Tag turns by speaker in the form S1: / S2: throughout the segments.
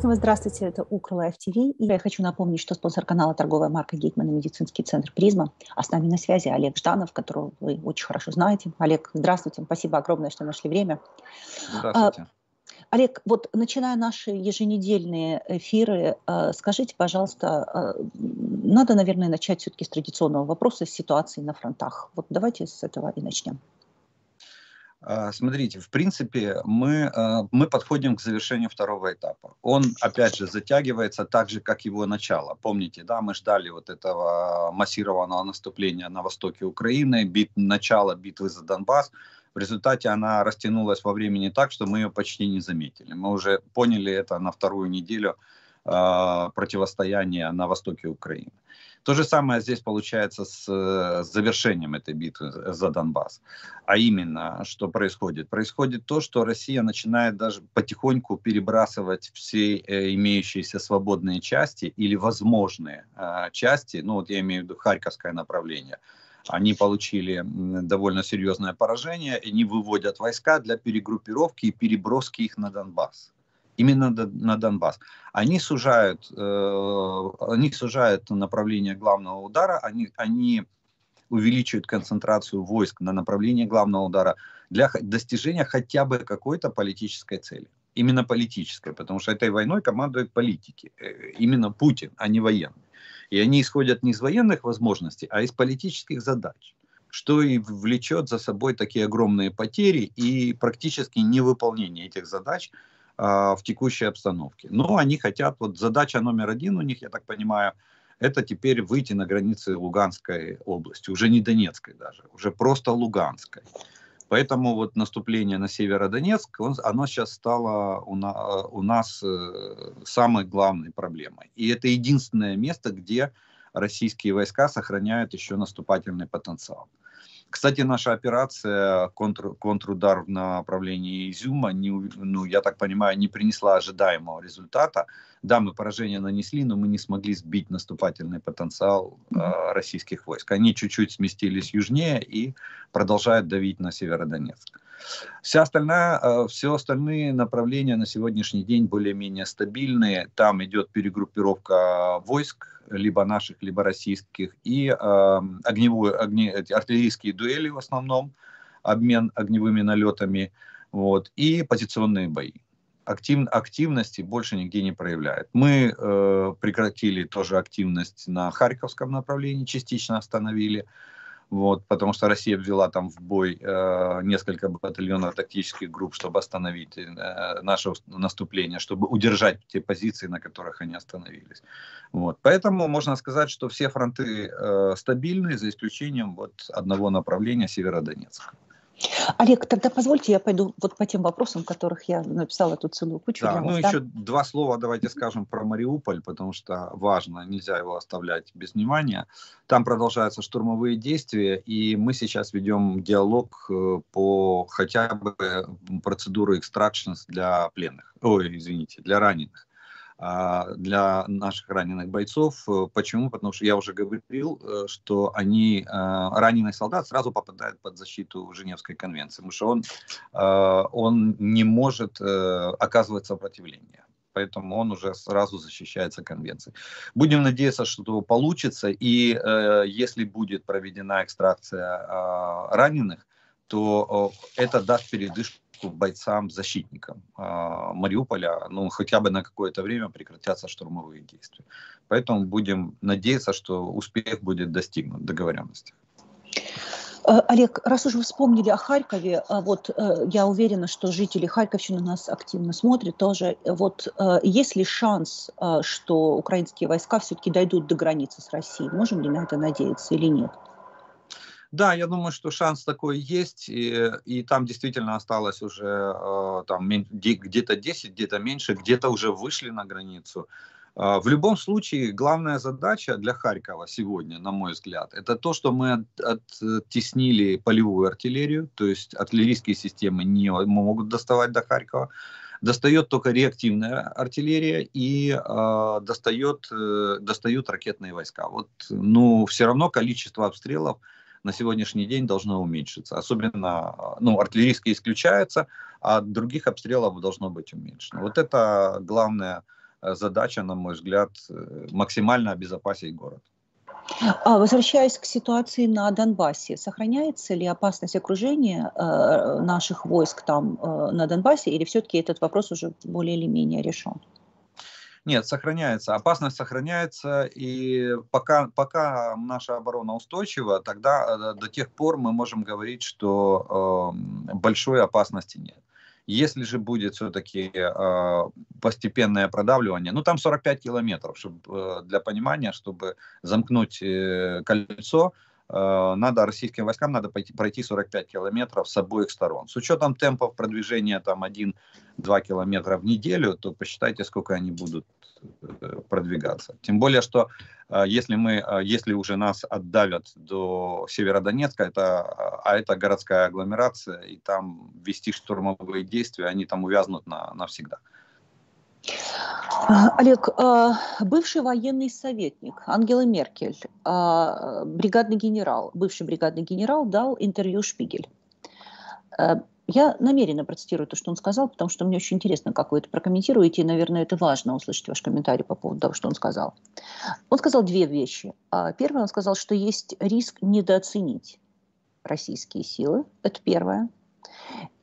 S1: Здравствуйте, это Укр Лайф ТВ. И я хочу напомнить, что спонсор канала торговая марка Гейтман и медицинский центр Призма. А с нами на связи Олег Жданов, которого вы очень хорошо знаете. Олег, здравствуйте. Спасибо огромное, что нашли время. Здравствуйте. А, Олег, вот начиная наши еженедельные эфиры, а, скажите, пожалуйста, а, надо, наверное, начать все-таки с традиционного вопроса, с ситуации на фронтах. Вот давайте с этого и начнем.
S2: А, смотрите, в принципе, мы, а, мы подходим к завершению второго этапа. Он, опять же, затягивается так же, как его начало. Помните, да, мы ждали вот этого массированного наступления на востоке Украины, бит, начало битвы за Донбасс. В результате она растянулась во времени так, что мы ее почти не заметили. Мы уже поняли это на вторую неделю э, противостояния на востоке Украины. То же самое здесь получается э, с завершением этой битвы за Донбасс. А именно, что происходит? Происходит то, что Россия начинает даже потихоньку перебрасывать все э, имеющиеся свободные части или возможные э, части, ну вот я имею в виду Харьковское направление, они получили довольно серьезное поражение, и они выводят войска для перегруппировки и переброски их на Донбасс именно на Донбасс. Они сужают, э, они сужают направление главного удара, они, они увеличивают концентрацию войск на направлении главного удара для достижения хотя бы какой-то политической цели. Именно политической, потому что этой войной командуют политики. Э, именно Путин, а не военные. И они исходят не из военных возможностей, а из политических задач что и влечет за собой такие огромные потери и практически невыполнение этих задач а, в текущей обстановке. Но они хотят, вот задача номер один у них, я так понимаю, это теперь выйти на границы Луганской области, уже не Донецкой даже, уже просто Луганской. Поэтому вот наступление на Северодонецк, он, оно сейчас стало у, на, у нас э, самой главной проблемой. И это единственное место, где российские войска сохраняют еще наступательный потенциал. Э, кстати, наша операция контр, контрудар в направлении Изюма, не, ну, я так понимаю, не принесла ожидаемого результата. Да, мы поражение нанесли, но мы не смогли сбить наступательный потенциал э, российских войск. Они чуть-чуть сместились южнее и продолжают давить на Северодонецк. Вся остальная, а, все остальные направления на сегодняшний день более-менее стабильные. Там идет перегруппировка войск, либо наших, либо российских, и э, огневую, огне, артиллерийские дуэли в основном, обмен огневыми налетами, вот, и позиционные бои. Актив, активности больше нигде не проявляет. Мы э, прекратили тоже активность на Харьковском направлении, частично остановили вот, потому что Россия ввела там в бой э, несколько батальонов тактических групп, чтобы остановить э, наше наступление, чтобы удержать те позиции, на которых они остановились. Вот. Поэтому можно сказать, что все фронты э, стабильны, за исключением вот одного направления Северодонецка.
S1: Олег, тогда позвольте, я пойду вот по тем вопросам, которых я написала эту целую кучу. Да, ну вас, еще да?
S2: два слова давайте скажем про Мариуполь, потому что важно, нельзя его оставлять без внимания. Там продолжаются штурмовые действия, и мы сейчас ведем диалог э, по хотя бы процедуре экстракшнс для пленных, ой, извините, для раненых. А, для наших раненых бойцов. Э, почему? Потому что я уже говорил, э, что они, а, раненый солдат сразу попадает под защиту Женевской конвенции, потому что он, а, он не может э, оказывать сопротивление поэтому он уже сразу защищается конвенцией. Будем надеяться, что получится, и э, если будет проведена экстракция э, раненых, то э, это даст передышку бойцам, защитникам э, Мариуполя, ну, хотя бы на какое-то время прекратятся штурмовые действия. Поэтому будем надеяться, что успех будет достигнут договоренности.
S1: Э, Олег, раз уж вы вспомнили о Харькове, а вот э, я уверена, что жители Харьковщины нас активно смотрят тоже. Вот э, есть ли шанс, что украинские войска все-таки дойдут до границы с Россией? Можем ли на это надеяться или нет?
S2: Да, я думаю, что шанс такой есть, и, и там действительно осталось уже э, там где-то 10, где-то меньше, где-то уже вышли на границу. Э, в любом случае, главная задача для Харькова сегодня, на мой взгляд, это то, что мы оттеснили полевую артиллерию, то есть артиллерийские системы не могут доставать до Харькова достает только реактивная артиллерия и э, достает, э, достают ракетные войска. Вот, ну, все равно количество обстрелов на сегодняшний день должно уменьшиться. Особенно, ну, артиллерийские исключаются, а других обстрелов должно быть уменьшено. Вот это главная э, задача, на мой взгляд, э, максимально обезопасить город.
S1: А возвращаясь к ситуации на Донбассе, сохраняется ли опасность окружения э, наших войск там э, на Донбассе, или все-таки этот вопрос уже более или менее решен?
S2: Нет, сохраняется. Опасность сохраняется, и пока, пока наша оборона устойчива, тогда э, до тех пор мы можем говорить, что э, большой опасности нет. Если же будет все-таки э, постепенное продавливание, ну там 45 километров, чтобы, э, для понимания, чтобы замкнуть э, кольцо, Э, надо российским войскам надо пройти 45 километров с обоих сторон. С учетом темпов продвижения там 1-2 километра в неделю, то посчитайте, сколько они будут э, продвигаться. Тем более, что э, если, мы, если уже нас отдавят до Северодонецка, это, а это городская агломерация, и там вести штурмовые действия, они там увязнут на, навсегда. Угу.
S1: А, Олег, а, бывший военный советник Ангела Меркель, а, бригадный генерал, бывший бригадный генерал дал интервью Шпигель. Я намеренно процитирую то, что он сказал, потому что мне очень интересно, как вы это прокомментируете, и, наверное, это важно услышать ваш комментарий по поводу того, что он сказал. Он сказал две вещи. Первое, он сказал, что есть риск недооценить российские силы. Это первое.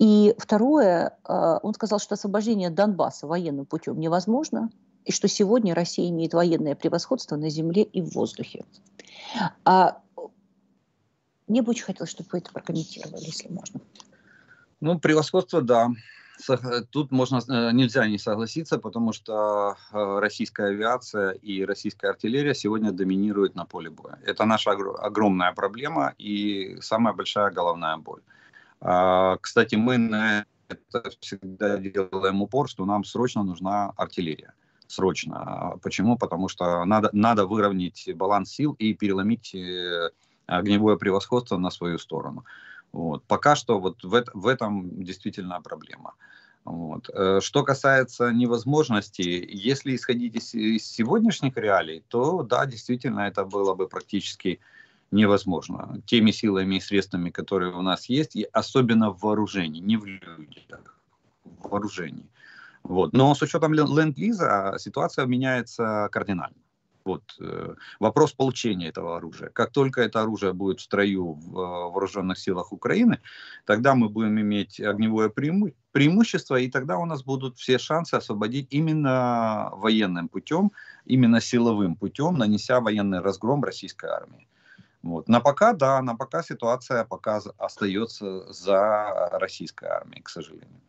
S1: И второе, а, он сказал, что освобождение Донбасса военным путем невозможно, и что сегодня Россия имеет военное превосходство на земле и в воздухе. А мне бы очень хотелось, чтобы вы это прокомментировали, если можно.
S2: Ну, превосходство, да. Тут можно, э, нельзя не согласиться, потому что э, российская авиация и российская артиллерия сегодня доминируют на поле боя. Это наша огромная проблема и самая большая головная боль. А, кстати, мы на это всегда делаем упор, что нам срочно нужна артиллерия. Срочно. Почему? Потому что надо, надо выровнять баланс сил и переломить э, огневое превосходство на свою сторону. Вот. Пока что вот в, это, в этом действительно проблема. Вот. Э, что касается невозможности, если исходить из, из сегодняшних реалий, то да, действительно, это было бы практически невозможно. Теми силами и средствами, которые у нас есть, и особенно в вооружении, не в людях, в вооружении. Вот. Но с учетом ленд-лиза ситуация меняется кардинально. Вот э, вопрос получения этого оружия. Как только это оружие будет в строю э, в вооруженных силах Украины, тогда мы будем иметь огневое преиму... преимущество, и тогда у нас будут все шансы освободить именно военным путем, именно силовым путем, нанеся военный разгром российской армии. Вот. На пока, да, на пока ситуация пока остается за российской армией, к сожалению.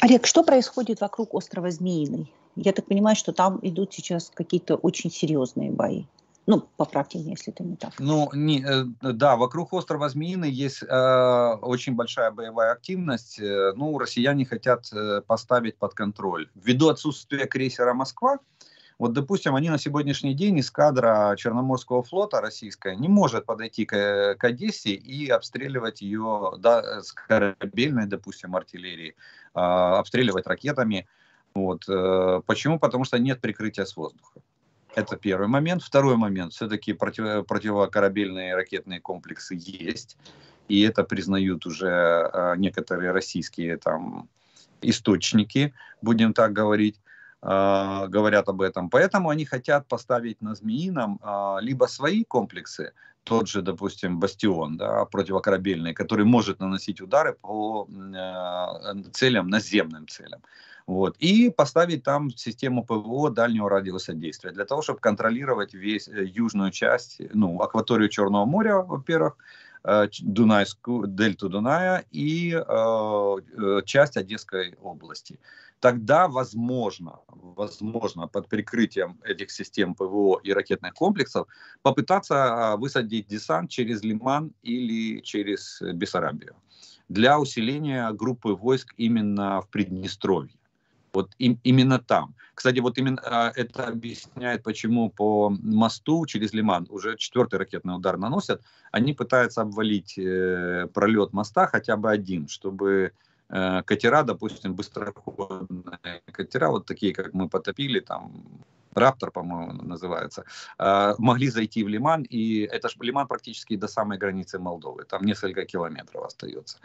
S1: Олег, что происходит вокруг острова Змеиный? Я так понимаю, что там идут сейчас какие-то очень серьезные бои. Ну, поправьте меня, если это не так.
S2: Ну, не, э, да, вокруг острова Змеиный есть э, очень большая боевая активность. Э, ну, россияне хотят э, поставить под контроль. Ввиду отсутствия крейсера «Москва», вот, допустим, они на сегодняшний день из кадра Черноморского флота российская не может подойти к, к Одессе и обстреливать ее да, с корабельной, допустим, артиллерии, э, а, обстреливать ракетами. Вот. Э, почему? Потому что нет прикрытия с воздуха. Это первый момент. Второй момент. Все-таки против, противокорабельные ракетные комплексы есть. И это признают уже э, некоторые российские там, источники, будем так говорить. А, говорят об этом. Поэтому они хотят поставить на Змеином а, либо свои комплексы, тот же, допустим, «Бастион» да, противокорабельный, который может наносить удары по э, целям, наземным целям. Вот. И поставить там систему ПВО дальнего радиуса действия для того, чтобы контролировать весь э, южную часть, ну, акваторию Черного моря, во-первых, э, Дунайскую, дельту Дуная и э, часть Одесской области тогда возможно, возможно под прикрытием этих систем ПВО и ракетных комплексов попытаться а, высадить десант через Лиман или через Бессарабию для усиления группы войск именно в Приднестровье. Вот им, именно там. Кстати, вот именно а, это объясняет, почему по мосту через Лиман уже четвертый ракетный удар наносят. Они пытаются обвалить э, пролет моста хотя бы один, чтобы Э, катера, допустим, быстроходные катера, вот такие, как мы потопили, там Раптор, по-моему, называется, э, могли зайти в Лиман, и это же Лиман практически до самой границы Молдовы, там несколько километров остается,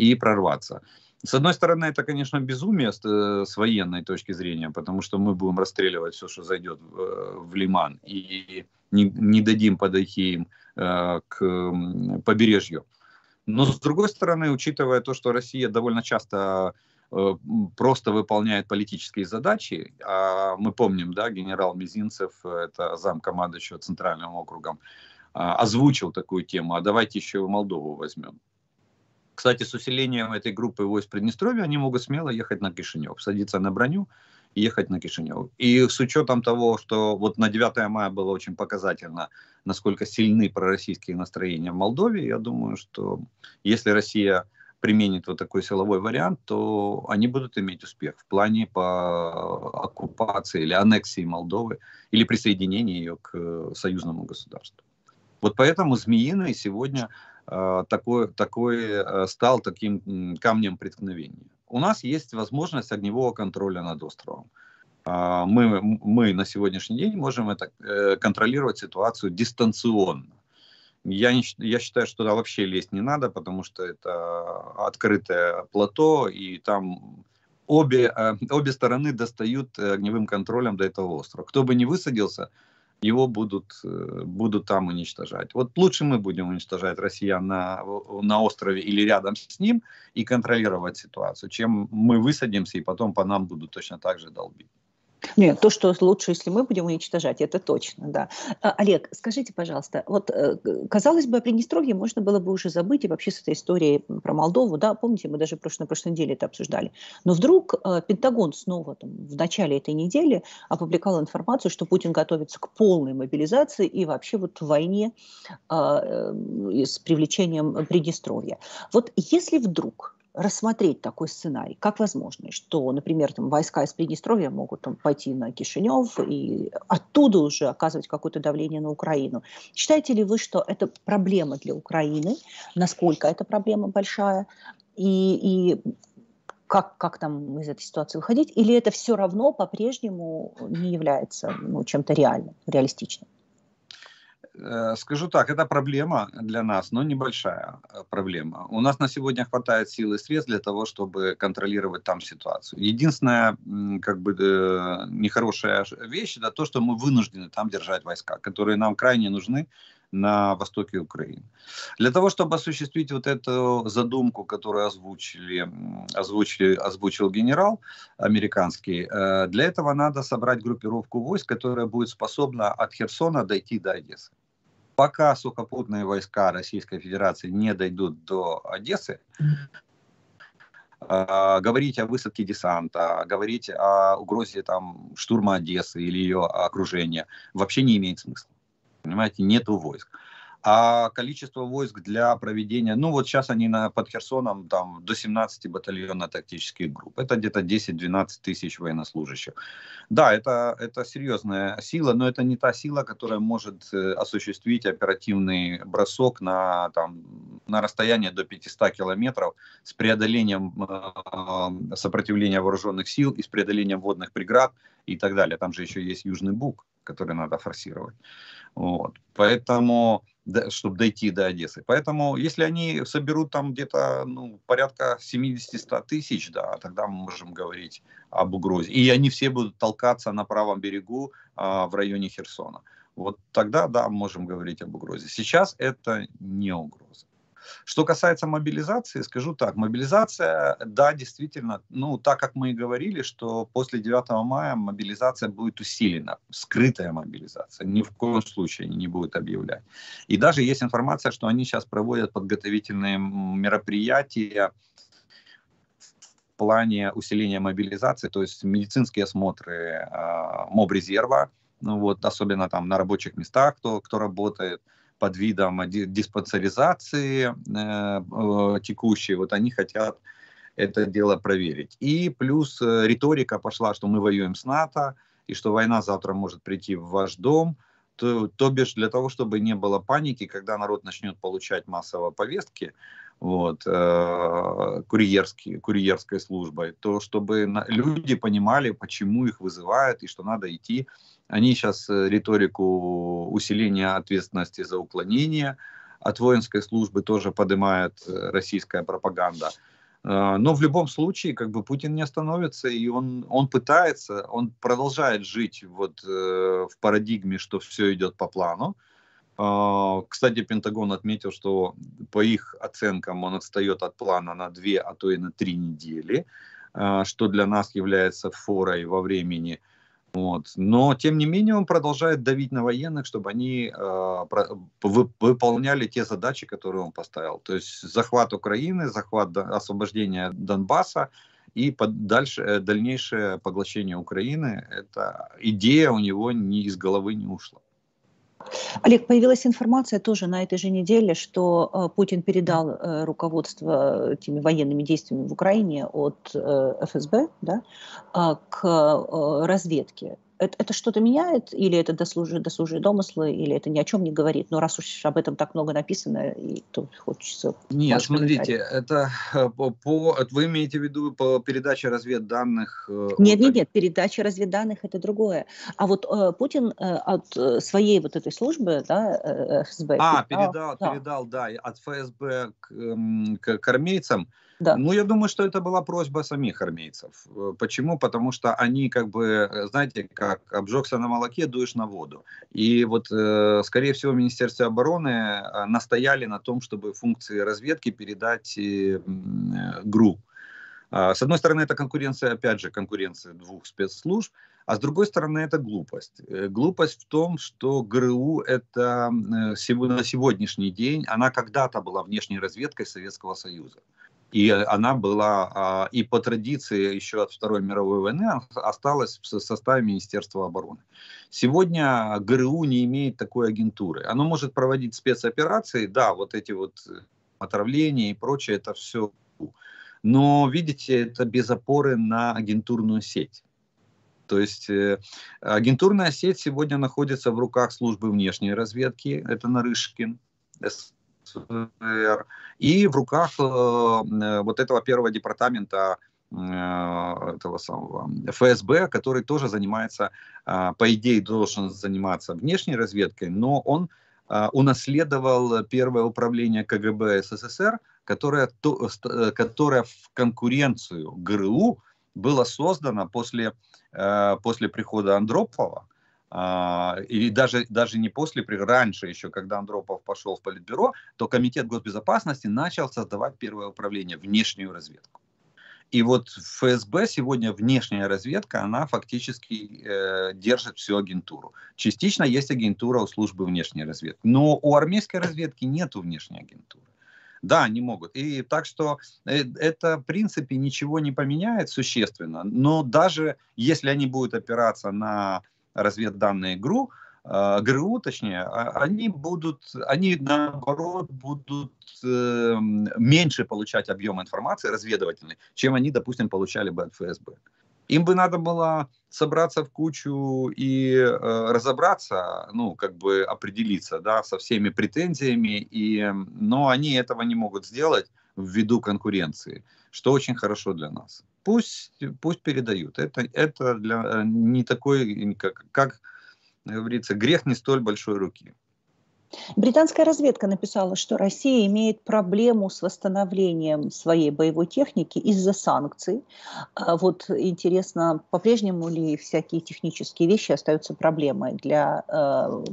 S2: и прорваться. С одной стороны, это, конечно, безумие с, э, с военной точки зрения, потому что мы будем расстреливать все, что зайдет в, в Лиман, и не, не дадим подойти им к побережью. Но с другой стороны, учитывая то, что Россия довольно часто э, просто выполняет политические задачи. А мы помним, да, генерал Мизинцев, э, это замкомандующего Центральным округом, а, озвучил такую тему, а давайте еще и Молдову возьмем. Кстати, с усилением этой группы войск Приднестровья они могут смело ехать на Кишинев, садиться на броню, ехать на Кишинев. И с учетом того, что вот на 9 мая было очень показательно, насколько сильны пророссийские настроения в Молдове, я думаю, что если Россия применит вот такой силовой вариант, то они будут иметь успех в плане по оккупации или аннексии Молдовы или присоединения ее к э, союзному государству. Вот поэтому Змеиный сегодня э, такой, такой э, стал таким камнем преткновения у нас есть возможность огневого контроля над островом. А, мы, мы на сегодняшний день можем это, э, контролировать ситуацию дистанционно. Я, не, я считаю, что туда вообще лезть не надо, потому что это открытое плато, и там обе, э, обе стороны достают э, огневым контролем до этого острова. Кто бы не высадился, его будут, э, будут там уничтожать. Вот лучше мы будем уничтожать россиян на, на острове или рядом с ним и контролировать ситуацию, чем мы высадимся и потом по нам будут точно так же долбить.
S1: Нет, то, что лучше, если мы будем уничтожать, это точно, да. А, Олег, скажите, пожалуйста, вот э, казалось бы, о Приднестровье можно было бы уже забыть и вообще с этой историей про Молдову, да, помните, мы даже прошлой, на прошлой неделе это обсуждали. Но вдруг э, Пентагон снова там, в начале этой недели опубликовал информацию, что Путин готовится к полной мобилизации и вообще вот в войне а, э, с привлечением Приднестровья. Вот если вдруг рассмотреть такой сценарий, как возможно, что, например, там, войска из Приднестровья могут там, пойти на Кишинев и оттуда уже оказывать какое-то давление на Украину. Считаете ли вы, что это проблема для Украины? Насколько эта проблема большая? И, и как, как там из этой ситуации выходить? Или это все равно по-прежнему не является ну, чем-то реальным, реалистичным?
S2: Э, скажу так, это проблема для нас, но небольшая э, проблема. У нас на сегодня хватает сил и средств для того, чтобы контролировать там ситуацию. Единственная как бы э, нехорошая вещь это то, что мы вынуждены там держать войска, которые нам крайне нужны на востоке Украины. Для того, чтобы осуществить вот эту задумку, которую озвучили, озвучили, озвучил генерал американский, для этого надо собрать группировку войск, которая будет способна от Херсона дойти до Одессы пока сухопутные войска Российской Федерации не дойдут до Одессы, а, говорить о высадке десанта, говорить о угрозе там, штурма Одессы или ее окружения вообще не имеет смысла. Понимаете, нету войск а количество войск для проведения, ну вот сейчас они на, под Херсоном там до 17 батальона тактических групп, это где-то 10-12 тысяч военнослужащих. Да, это, это серьезная сила, но это не та сила, которая может э, осуществить оперативный бросок на, там, на расстояние до 500 километров с преодолением э, э, сопротивления вооруженных сил и с преодолением водных преград и так далее. Там же еще есть Южный Буг, который надо форсировать. Вот. Поэтому чтобы дойти до Одессы. Поэтому, если они соберут там где-то ну, порядка 70-100 тысяч, да, тогда мы можем говорить об угрозе. И они все будут толкаться на правом берегу а, в районе Херсона. Вот тогда, да, можем говорить об угрозе. Сейчас это не угроза. Что касается мобилизации, скажу так, мобилизация, да, действительно, ну, так как мы и говорили, что после 9 мая мобилизация будет усилена, скрытая мобилизация, ни в коем случае не будет объявлять. И даже есть информация, что они сейчас проводят подготовительные мероприятия, в плане усиления мобилизации, то есть медицинские осмотры э, моб-резерва, ну вот, особенно там на рабочих местах, кто, кто работает, э, под видом диспансеризации э, э, текущей, вот они хотят это дело проверить. И плюс э, риторика пошла, что мы воюем с НАТО, и что война завтра может прийти в ваш дом, то, то бишь для того, чтобы не было паники, когда народ начнет получать массово повестки, вот, э, курьерский, курьерской службой, то чтобы люди понимали, почему их вызывают и что надо идти. Они сейчас э, риторику усиления ответственности за уклонение от воинской службы тоже поднимает э, российская пропаганда. Э, но в любом случае, как бы Путин не остановится, и он, он пытается, он продолжает жить вот э, в парадигме, что все идет по плану, э, а, кстати, Пентагон отметил, что по их оценкам он отстает от плана на две, а то и на три недели, а, что для нас является форой во времени. Вот. Но, тем не менее, он продолжает давить на военных, чтобы они э, вы, выполняли те задачи, которые он поставил. То есть захват Украины, захват освобождения Донбасса и под, дальше, э, дальнейшее поглощение Украины. Эта идея у него ни из головы не
S1: ушла. Олег, появилась информация тоже на этой же неделе, что э, Путин передал э, руководство этими военными действиями в Украине от э, ФСБ да, к разведке это, это что-то меняет, или это дослужие, дослужие домыслы, или это ни о чем не говорит. Но ну, раз уж об этом так много написано, и то хочется... Нет, смотрите,
S2: это э, по, по... Вы имеете в виду по передаче разведданных? Э, нет, нет,
S1: нет, передача разведданных это другое. А вот э, Путин э, от э, своей вот этой службы, да, ФСБ... А, передал, передал, да,
S2: передал, да от ФСБ эм, к, к армейцам. Да. Ну, я думаю, что это была просьба самих армейцев. Э, почему? Потому что они как бы, э, знаете, как обжегся на молоке, дуешь на воду. И вот, э, скорее всего, Министерство обороны настояли на том, чтобы функции разведки передать ГРУ. А, с одной стороны, это конкуренция, опять же, конкуренция двух спецслужб, а с другой стороны, это глупость. Глупость в том, что ГРУ это на сегодняшний день, она когда-то была внешней разведкой Советского Союза. И она была, а, и по традиции еще от Второй мировой войны осталась в составе Министерства обороны. Сегодня ГРУ не имеет такой агентуры. Оно может проводить спецоперации, да, вот эти вот э, отравления и прочее, это все. Но, видите, это без опоры на агентурную сеть. То есть э, агентурная сеть сегодня находится в руках службы внешней разведки, это Нарышкин, СССР, и в руках э, э, вот этого первого департамента э, этого самого ФСБ, который тоже занимается, по идее, должен заниматься внешней разведкой, но он унаследовал первое управление КГБ СССР, которое, которое в конкуренцию ГРУ было создано после, после прихода Андропова. А, и даже, даже не после, раньше еще, когда Андропов пошел в Политбюро, то Комитет госбезопасности начал создавать первое управление, внешнюю разведку. И вот ФСБ сегодня внешняя разведка, она фактически э, держит всю агентуру. Частично есть агентура у службы внешней разведки, но у армейской разведки нет внешней агентуры. Да, они могут. И так что э, это, в принципе, ничего не поменяет существенно. Но даже если они будут опираться на разведданные ГРУ, а, ГРУ, точнее, а, они будут, они наоборот будут эм, меньше получать объем информации разведывательной, чем они, допустим, получали бы от ФСБ. Им бы надо было собраться в кучу и э, разобраться, ну, как бы определиться, да, со всеми претензиями, и, но они этого не могут сделать ввиду конкуренции что очень хорошо для нас. Пусть, пусть передают. Это, это для, э, не такой, как, как говорится, грех не столь большой руки.
S1: Британская разведка написала, что Россия имеет проблему с восстановлением своей боевой техники из-за санкций. А вот интересно, по-прежнему ли всякие технические вещи остаются проблемой для э,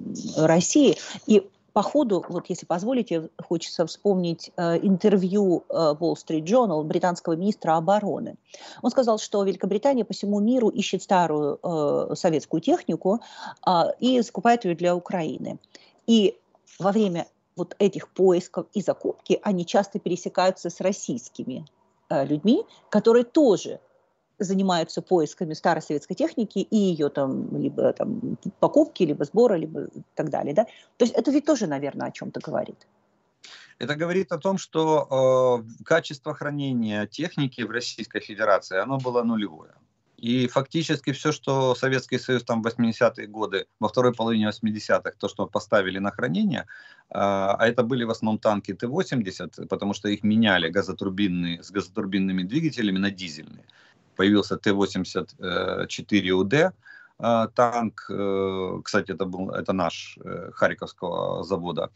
S1: России? И по ходу, вот если позволите, хочется вспомнить э, интервью э, Wall Street Journal британского министра обороны. Он сказал, что Великобритания по всему миру ищет старую э, советскую технику э, и скупает ее для Украины. И во время вот этих поисков и закупки они часто пересекаются с российскими э, людьми, которые тоже занимаются поисками старой советской техники и ее там либо там, покупки, либо сбора, либо так далее. Да? То есть это ведь тоже, наверное, о чем-то говорит.
S2: Это говорит о том, что э, качество хранения техники в Российской Федерации, оно было нулевое. И фактически все, что Советский Союз там в 80-е годы, во второй половине 80-х, то, что поставили на хранение, э, а это были в основном танки Т-80, потому что их меняли газотурбинные, с газотурбинными двигателями на дизельные появился Т-84УД, э, танк, э, кстати, это был это наш э, Харьковского завода,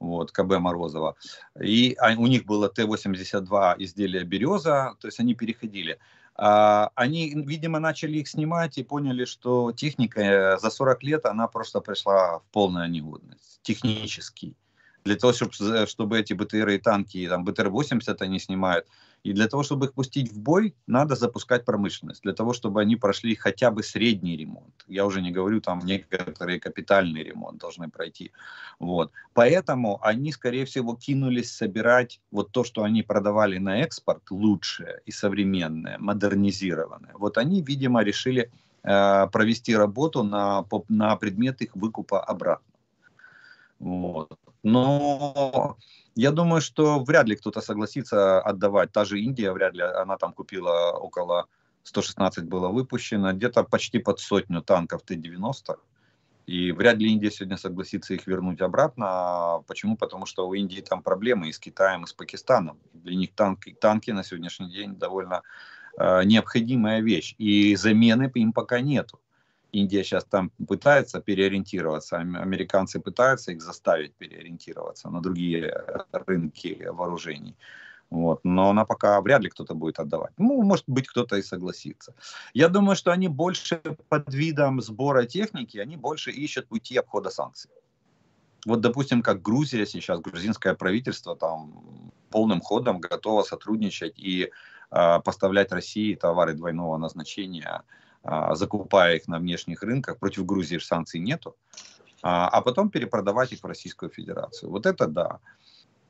S2: вот, КБ Морозова. И а, у них было Т-82 изделия «Береза», то есть они переходили. А, они, видимо, начали их снимать и поняли, что техника за 40 лет, она просто пришла в полную негодность, технически. Для того, чтобы, чтобы эти БТРы и танки, там, БТР-80 они снимают – и для того, чтобы их пустить в бой, надо запускать промышленность, для того, чтобы они прошли хотя бы средний ремонт. Я уже не говорю, там некоторые капитальный ремонт должны пройти. Вот. Поэтому они, скорее всего, кинулись собирать вот то, что они продавали на экспорт, лучшее и современное, модернизированное. Вот они, видимо, решили э, провести работу на, на предмет их выкупа обратно. Вот. Но я думаю, что вряд ли кто-то согласится отдавать. Та же Индия, вряд ли она там купила около 116 было выпущено, где-то почти под сотню танков Т-90. И вряд ли Индия сегодня согласится их вернуть обратно. А почему? Потому что у Индии там проблемы и с Китаем, и с Пакистаном. Для них танки, танки на сегодняшний день довольно э, необходимая вещь. И замены им пока нету. Индия сейчас там пытается переориентироваться, американцы пытаются их заставить переориентироваться на другие э, рынки вооружений. Вот. Но она пока вряд ли кто-то будет отдавать. Ну, может быть, кто-то и согласится. Я думаю, что они больше под видом сбора техники, они больше ищут пути обхода санкций. Вот, допустим, как Грузия сейчас, грузинское правительство там полным ходом готово сотрудничать и э, поставлять России товары двойного назначения – а, закупая их на внешних рынках. Против Грузии санкций нету. А, а потом перепродавать их в Российскую Федерацию. Вот это да.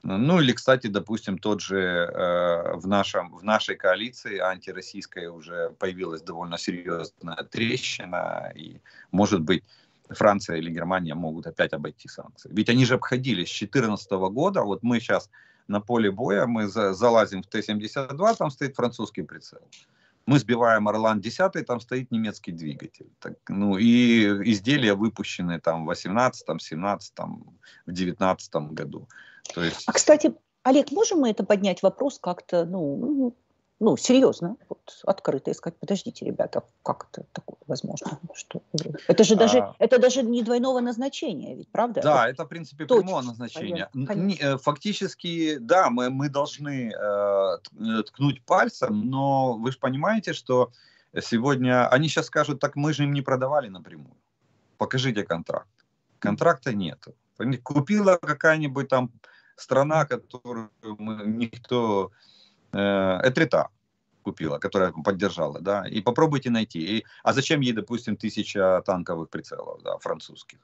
S2: Ну или, кстати, допустим, тот же э, в, нашем, в нашей коалиции антироссийской уже появилась довольно серьезная трещина, и, может быть, Франция или Германия могут опять обойти санкции. Ведь они же обходили с 2014 года, вот мы сейчас на поле боя, мы за, залазим в Т-72, там стоит французский прицел. Мы сбиваем Орлан 10, там стоит немецкий двигатель. Так, ну и изделия выпущены там в 18, 17, там, в 19 году. То есть...
S1: А, кстати, Олег, можем мы это поднять вопрос как-то, ну, ну, серьезно, вот, открыто искать. подождите, ребята, как это такое возможно? Что... Это же даже, а... это даже не двойного назначения, ведь, правда? Да, это, это в принципе, точно, прямое назначение. Конечно.
S2: Э, фактически, да, мы, мы должны э, э ткнуть пальцем, но вы же понимаете, что сегодня... Они сейчас скажут, так мы же им не продавали напрямую. Покажите контракт. Контракта нет. Купила какая-нибудь там страна, которую мы, никто Э, Этрита купила, которая поддержала, да, и попробуйте найти. И, а зачем ей, допустим, тысяча танковых прицелов, да, французских?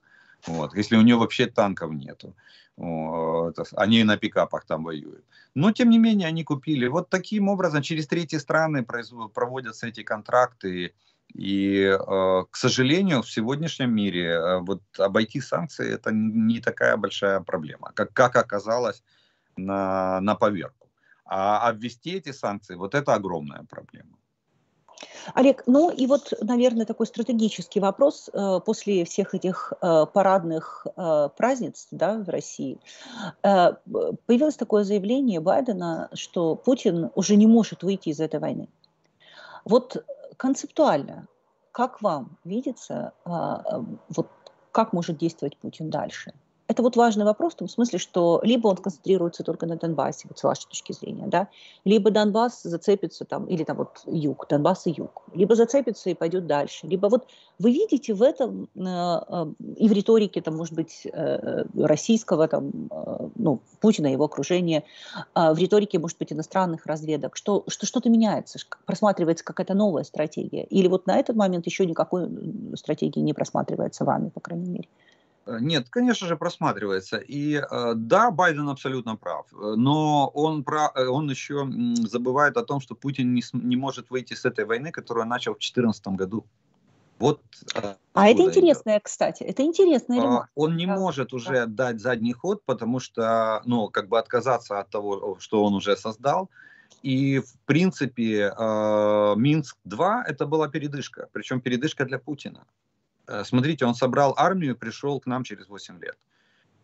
S2: Вот, если у нее вообще танков нету, вот, они на пикапах там воюют. Но, тем не менее, они купили. Вот таким образом через третьи страны проводятся эти контракты. И, э, к сожалению, в сегодняшнем мире э, вот обойти санкции – это не такая большая проблема, как, как оказалось на, на поверку. А обвести а эти санкции, вот это огромная проблема.
S1: Олег, ну и вот, наверное, такой стратегический вопрос э, после всех этих э, парадных э, празднеств да, в России. Появилось такое заявление Байдена, что Путин уже не может выйти из этой войны. Вот концептуально, как вам видится, вот как может действовать Путин дальше? это вот важный вопрос в том смысле, что либо он концентрируется только на Донбассе, вот с вашей точки зрения, да, либо Донбасс зацепится там, или там вот юг, Донбасс и юг, либо зацепится и пойдет дальше, либо вот вы видите в этом э, э, и в риторике, там, может быть, э, э российского, там, э, ну, Путина, его окружения, э, в риторике, может быть, иностранных разведок, что, что что-то меняется, просматривается какая-то новая стратегия, или вот на этот момент еще никакой стратегии не просматривается вами, по крайней мере.
S2: Э, нет, конечно же, просматривается. И э, да, Байден абсолютно прав, э, но он, прав, он еще забывает о том, что Путин не, не может выйти с этой войны, которую он начал в 2014 году. Вот. А это
S1: интересное, идет. кстати, это интересный а,
S2: Он не да, может уже дать задний ход, потому что, ну, как бы отказаться от того, что он уже создал. И, в принципе, Минск-2 это была передышка, причем передышка для Путина. Э, смотрите, он собрал армию, пришел к нам через 8 лет.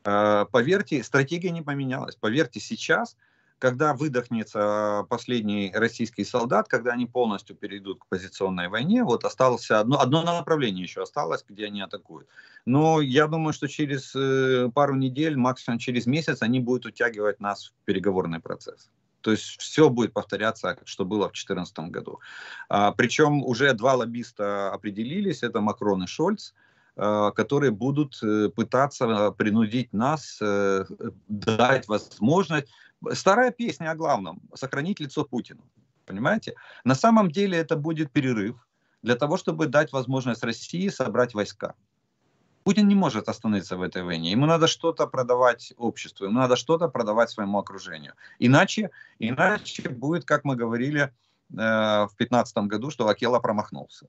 S2: Э, поверьте, стратегия не поменялась. Поверьте, сейчас, когда выдохнется э, последний российский солдат, когда они полностью перейдут к позиционной войне, вот осталось одно, одно направление еще осталось, где они атакуют. Но я думаю, что через пару недель, максимум через месяц, они будут утягивать нас в переговорный процесс. То есть все будет повторяться, что было в 2014 году. А, причем уже два лоббиста определились, это Макрон и Шольц, а, которые будут э, пытаться э, принудить нас а, дать возможность. Старая песня о главном – сохранить лицо Путину. Понимаете? На самом деле это будет перерыв для того, чтобы дать возможность России собрать войска. Путин не может остановиться в этой войне. Ему надо что-то продавать обществу, ему надо что-то продавать своему окружению. Иначе, иначе будет, как мы говорили э, в 2015 году, что Акела промахнулся.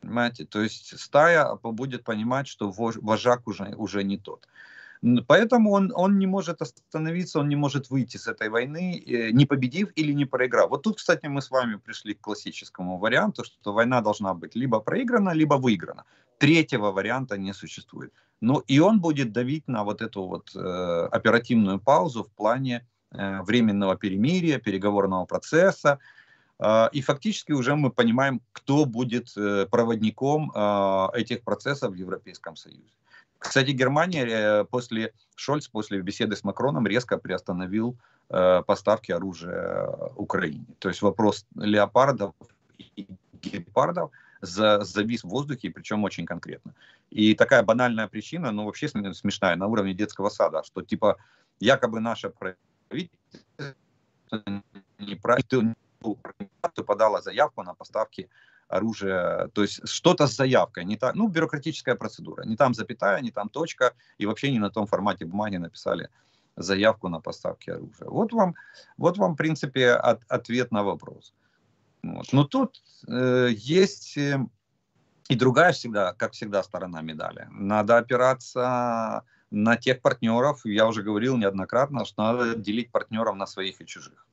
S2: Понимаете? То есть стая будет понимать, что вожак уже, уже не тот. Поэтому он, он не может остановиться, он не может выйти с этой войны, э, не победив или не проиграв. Вот тут, кстати, мы с вами пришли к классическому варианту, что война должна быть либо проиграна, либо выиграна. Третьего варианта не существует. Ну и он будет давить на вот эту вот э, оперативную паузу в плане э, временного перемирия, переговорного процесса, а, и фактически уже мы понимаем, кто будет э, проводником а, этих процессов в Европейском Союзе. Кстати, Германия э, после Шольц, после беседы с Макроном резко приостановил э, поставки оружия э, Украине. То есть вопрос леопардов и гепардов за, завис в воздухе, причем очень конкретно. И такая банальная причина, ну вообще смешная, на уровне детского сада, что типа якобы наше правительство неправильно подала заявку на поставки оружие, то есть что-то с заявкой, не так, ну, бюрократическая процедура, не там запятая, не там точка, и вообще не на том формате бумаги написали заявку на поставки оружия. Вот вам, вот вам в принципе, от, ответ на вопрос. Вот. Но тут э, есть э, и другая всегда, как всегда, сторона медали. Надо опираться на тех партнеров, я уже говорил неоднократно, что надо делить партнеров на своих и чужих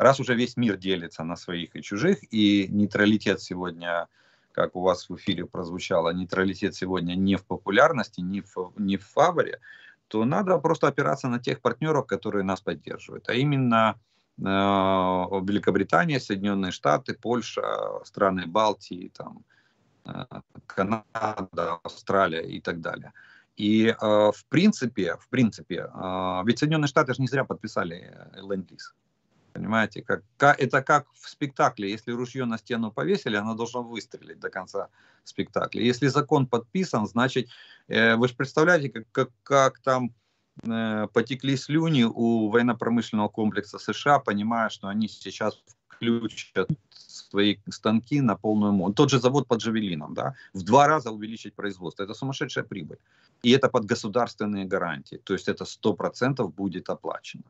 S2: раз уже весь мир делится на своих и чужих, и нейтралитет сегодня, как у вас в эфире прозвучало, нейтралитет сегодня не в популярности, не в, не в фаворе, то надо просто опираться на тех партнеров, которые нас поддерживают. А именно э, Великобритания, Соединенные Штаты, Польша, страны Балтии, там, э, Канада, Австралия и так далее. И э, в принципе, в принципе, э, ведь Соединенные Штаты же не зря подписали ленд-лиз. Понимаете, как, это как в спектакле. Если ружье на стену повесили, оно должно выстрелить до конца спектакля. Если закон подписан, значит, э, вы же представляете, как, как, как там э, потекли слюни у военно-промышленного комплекса США, понимая, что они сейчас включат свои станки на полную мощь. Тот же завод под Джавелином, да, в два раза увеличить производство. Это сумасшедшая прибыль. И это под государственные гарантии. То есть это 100% будет оплачено.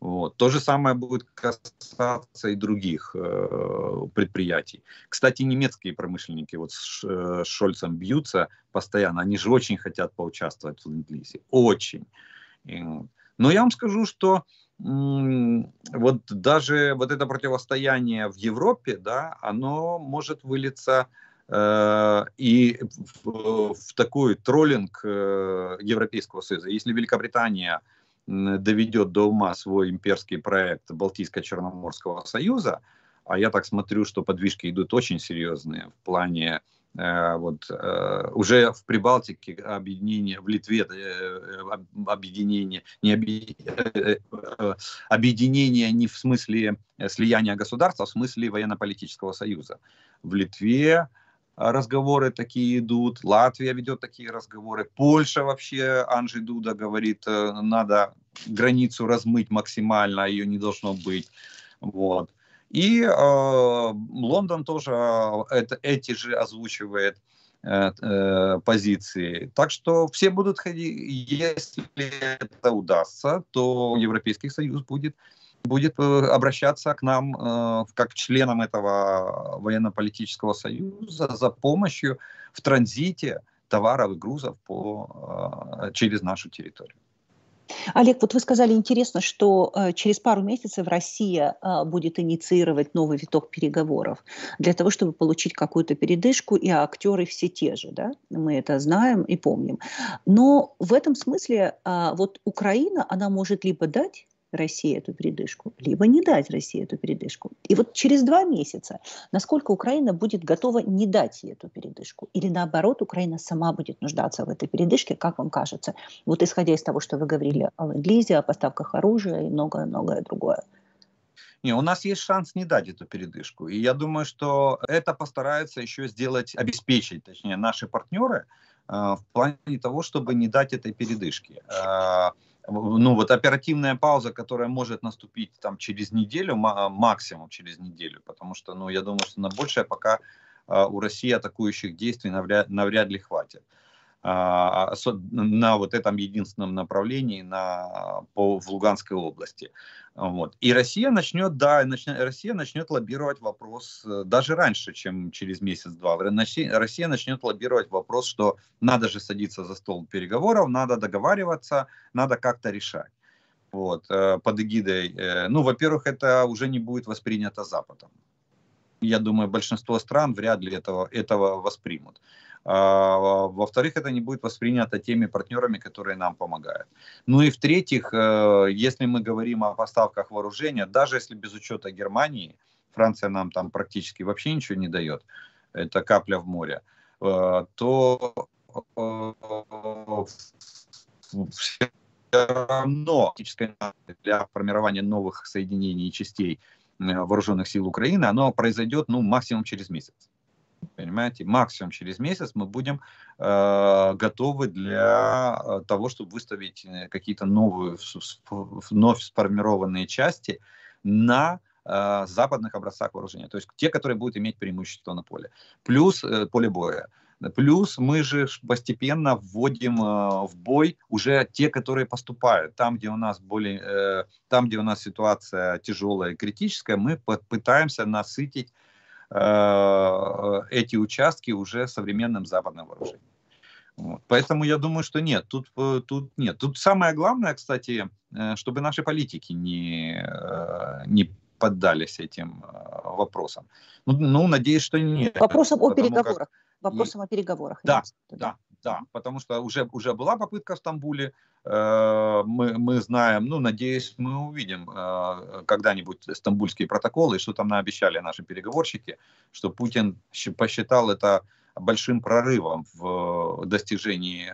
S2: Вот. То же самое будет касаться и других э, предприятий. Кстати, немецкие промышленники вот с э, Шольцем бьются постоянно. Они же очень хотят поучаствовать в ленд Очень. И, но я вам скажу, что вот даже вот это противостояние в Европе, да, оно может вылиться э, и в, в такой троллинг э, Европейского Союза. Если Великобритания доведет до ума свой имперский проект Балтийско-Черноморского союза, а я так смотрю, что подвижки идут очень серьезные в плане э, вот, э, уже в Прибалтике объединение, в Литве э, объединение, не объ... объединение не в смысле слияния государства, а в смысле военно-политического союза. В Литве а, разговоры такие идут, Латвия ведет такие разговоры, Польша вообще, Анжи Дуда говорит, э, надо границу размыть максимально, а ее не должно быть. Вот. И э, Лондон тоже это, эти же озвучивает э, э, позиции. Так что все будут ходить, если это удастся, то Европейский Союз будет э, будет э, обращаться к нам э, как к членам этого военно-политического союза за помощью в транзите товаров и грузов по, э, через нашу территорию.
S1: Олег, вот вы сказали интересно, что через пару месяцев Россия будет инициировать новый виток переговоров для того, чтобы получить какую-то передышку, и актеры все те же, да? Мы это знаем и помним. Но в этом смысле вот Украина, она может либо дать, России эту передышку, либо не дать России эту передышку. И вот через два месяца, насколько Украина будет готова не дать ей эту передышку, или наоборот, Украина сама будет нуждаться в этой передышке, как вам кажется? Вот исходя из того, что вы говорили о Ленд-лизе, о поставках оружия и многое-многое другое.
S2: Не, у нас есть шанс не дать эту передышку. И я думаю, что это постараются еще сделать, обеспечить, точнее, наши партнеры э, в плане того, чтобы не дать этой передышки. Э, ну вот оперативная пауза, которая может наступить там через неделю, а, максимум через неделю, потому что, ну, я думаю, что на большее пока а, у России атакующих действий навряд, навряд ли хватит. А, на вот этом единственном направлении на, по, в Луганской области. Вот. И Россия начнет, да, начнет, Россия начнет лоббировать вопрос э, даже раньше, чем через месяц-два. Россия начнет лоббировать вопрос, что надо же садиться за стол переговоров, надо договариваться, надо как-то решать. Вот, э, под эгидой, э, ну, во-первых, это уже не будет воспринято Западом. Я думаю, большинство стран вряд ли этого, этого воспримут. А, во-вторых, это не будет воспринято теми партнерами, которые нам помогают. Ну и в-третьих, э, если мы говорим о поставках вооружения, даже если без учета Германии, Франция нам там практически вообще ничего не дает, это капля в море, э, то э, все равно для формирования новых соединений и частей вооруженных сил Украины, оно произойдет ну, максимум через месяц понимаете, максимум через месяц мы будем э, готовы для э, того, чтобы выставить э, какие-то новые, вновь сформированные части на э, западных образцах вооружения, то есть те, которые будут иметь преимущество на поле, плюс э, поле боя. Плюс мы же постепенно вводим э, в бой уже те, которые поступают. Там, где у нас более, э, там, где у нас ситуация тяжелая и критическая, мы пытаемся насытить Э, эти участки уже современным западным вооружением. Вот. Поэтому я думаю, что нет, тут, э, тут нет. Тут самое главное, кстати, э, чтобы наши политики не, не поддались этим вопросам. Ну, ну, надеюсь, что нет. Вопросом о переговорах.
S1: Как... Вопросом о переговорах.
S2: да, да, да, потому что уже, уже была попытка в Стамбуле, э, мы, мы знаем, ну, надеюсь, мы увидим э, когда-нибудь стамбульские протоколы, что там наобещали наши переговорщики, что Путин посчитал это большим прорывом в э, достижении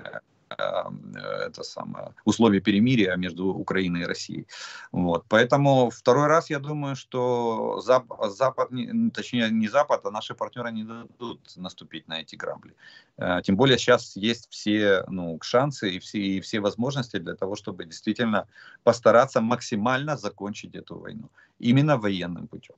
S2: это самое, условия перемирия между Украиной и Россией. Вот. Поэтому второй раз я думаю, что Зап Запад, точнее не Запад, а наши партнеры не дадут наступить на эти грабли. Э, тем более сейчас есть все ну, шансы и все, и все возможности для того, чтобы действительно постараться максимально закончить эту войну. Именно военным путем.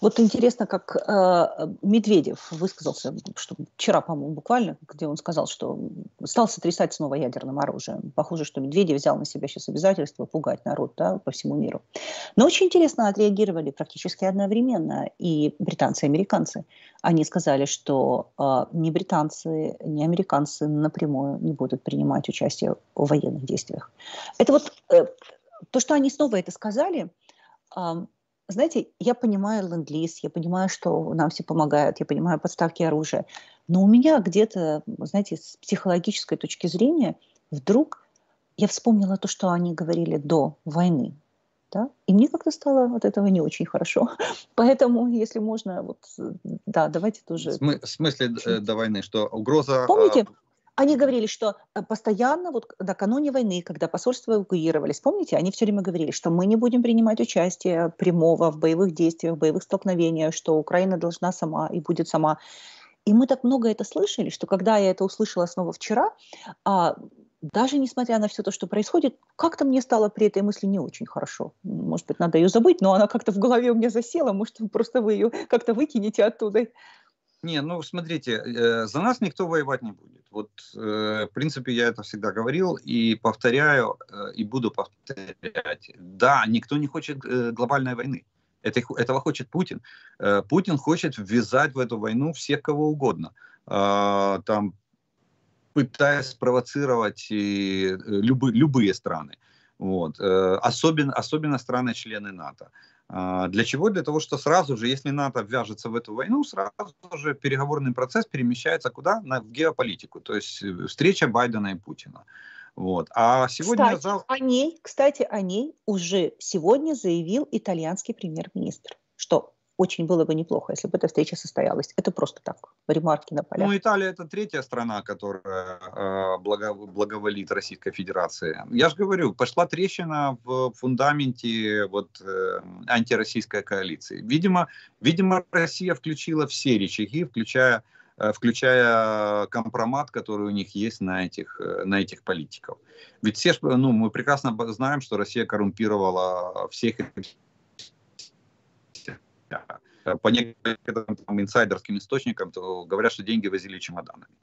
S1: Вот интересно, как э, Медведев высказался, что вчера, по-моему, буквально, где он сказал, что стал сотрясать снова ядерным оружием. Похоже, что Медведев взял на себя сейчас обязательство пугать народ да, по всему миру. Но очень интересно отреагировали практически одновременно и британцы, и американцы. Они сказали, что э, ни британцы, ни американцы напрямую не будут принимать участие в военных действиях. Это вот э, то, что они снова это сказали, э, знаете, я понимаю ленд-лиз, я понимаю, что нам все помогают, я понимаю подставки оружия, но у меня где-то, знаете, с психологической точки зрения вдруг я вспомнила то, что они говорили до войны, да? И мне как-то стало от этого не очень хорошо. Поэтому, если можно, вот, да, давайте тоже...
S2: В смысле э, до войны, что угроза... А, Помните,
S1: они говорили, что э, постоянно, вот накануне войны, когда посольство эвакуировались, помните, они все время говорили, что мы не будем принимать участие прямого в боевых действиях, в боевых столкновениях, что Украина должна сама и будет сама. И мы так много это слышали, что когда я это услышала снова вчера, а, даже несмотря на все то, что происходит, как-то мне стало при этой мысли не очень хорошо. Может быть, надо ее забыть, но она как-то в голове у меня засела, может, просто вы ее как-то выкинете оттуда.
S2: Не, ну смотрите, э, за нас никто воевать не будет. Вот, э, в принципе, я это всегда говорил и повторяю, э, и буду повторять. Да, никто не хочет э, глобальной войны. Это, этого хочет Путин. Э, Путин хочет ввязать в эту войну всех, кого угодно. Э, там, пытаясь спровоцировать и, э, любы, любые страны. Вот. Э, особенно, особенно страны-члены НАТО. Э, а, для чего? Для того, что сразу же, если НАТО ввяжется в эту войну, сразу же переговорный процесс перемещается куда? На в геополитику, то есть э, встреча Байдена и Путина. Вот. А сегодня кстати, зав...
S1: о ней, кстати, о ней уже сегодня заявил итальянский премьер-министр, что очень было бы неплохо, если бы эта встреча состоялась. Это просто так, ремарки на полях. Ну, Италия
S2: это третья страна, которая э, благо, благоволит Российской Федерации. Я же говорю, пошла трещина в фундаменте вот, э, антироссийской коалиции. Видимо, видимо, Россия включила все рычаги, включая э, включая компромат, который у них есть на этих, э, на этих политиков. Ведь все, ну, мы прекрасно знаем, что Россия коррумпировала всех а, по некоторым там, инсайдерским источникам то говорят, что деньги возили чемоданами